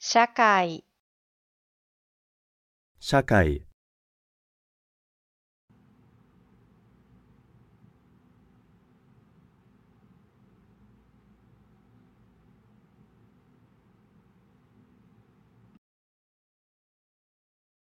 社会社会